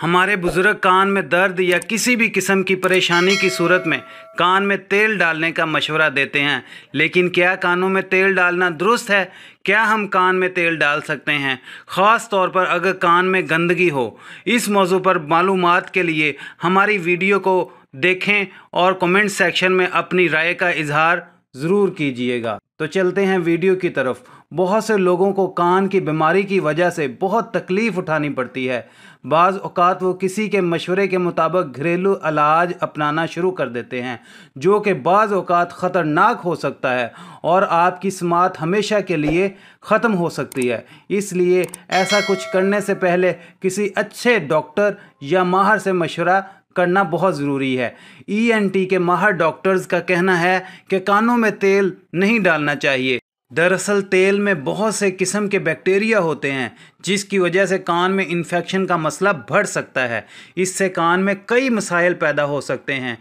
हमारे बुज़ुर्ग कान में दर्द या किसी भी किस्म की परेशानी की सूरत में कान में तेल डालने का मशवरा देते हैं लेकिन क्या कानों में तेल डालना दुरुस्त है क्या हम कान में तेल डाल सकते हैं ख़ास तौर पर अगर कान में गंदगी हो इस मौजू पर मालूम के लिए हमारी वीडियो को देखें और कमेंट सेक्शन में अपनी राय का इजहार ज़रूर कीजिएगा तो चलते हैं वीडियो की तरफ बहुत से लोगों को कान की बीमारी की वजह से बहुत तकलीफ़ उठानी पड़ती है बाज़ अवत वो किसी के मशवरे के मुताबिक घरेलू इलाज अपनाना शुरू कर देते हैं जो कि बाज़ अवत ख़तरनाक हो सकता है और आपकी समात हमेशा के लिए ख़त्म हो सकती है इसलिए ऐसा कुछ करने से पहले किसी अच्छे डॉक्टर या माहर से मशवरा करना बहुत ज़रूरी है ईएनटी e के माहर डॉक्टर्स का कहना है कि कानों में तेल नहीं डालना चाहिए दरअसल तेल में बहुत से किस्म के बैक्टीरिया होते हैं जिसकी वजह से कान में इन्फेक्शन का मसला बढ़ सकता है इससे कान में कई मसाइल पैदा हो सकते हैं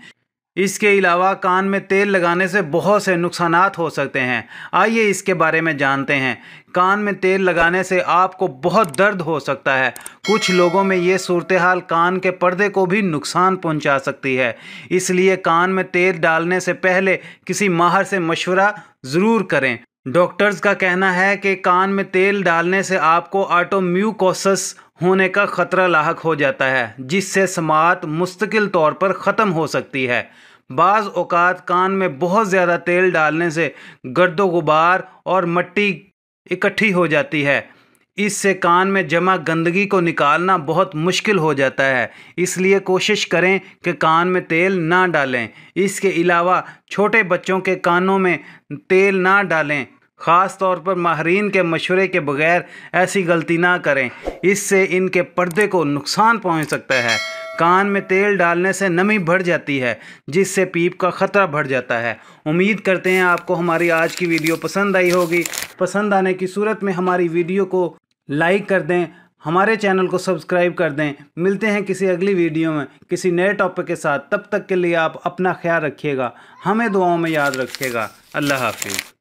इसके अलावा कान में तेल लगाने से बहुत से नुकसान हो सकते हैं आइए इसके बारे में जानते हैं कान में तेल लगाने से आपको बहुत दर्द हो सकता है कुछ लोगों में ये सूरत हाल कान के पर्दे को भी नुकसान पहुंचा सकती है इसलिए कान में तेल डालने से पहले किसी माहर से मशवरा ज़रूर करें डॉक्टर्स का कहना है कि कान में तेल डालने से आपको आटोम्यूकोसस होने का ख़तरा लाक हो जाता है जिससे समात मुस्तकिल तौर पर ख़त्म हो सकती है बाज़ अवत कान में बहुत ज़्यादा तेल डालने से गर्दो गुबार और मट्टी इकट्ठी हो जाती है इससे कान में जमा गंदगी को निकालना बहुत मुश्किल हो जाता है इसलिए कोशिश करें कि कान में तेल ना डालें इसके अलावा छोटे बच्चों के कानों में तेल ना डालें ख़ास तौर पर माहरीन के मशवरे के बगैर ऐसी गलती ना करें इससे इनके पर्दे को नुकसान पहुंच सकता है कान में तेल डालने से नमी बढ़ जाती है जिससे पीप का ख़तरा बढ़ जाता है उम्मीद करते हैं आपको हमारी आज की वीडियो पसंद आई होगी पसंद आने की सूरत में हमारी वीडियो को लाइक कर दें हमारे चैनल को सब्सक्राइब कर दें मिलते हैं किसी अगली वीडियो में किसी नए टॉपिक के साथ तब तक के लिए आप अपना ख्याल रखिएगा हमें दुआओं में याद रखिएगा अल्लाह हाफिज़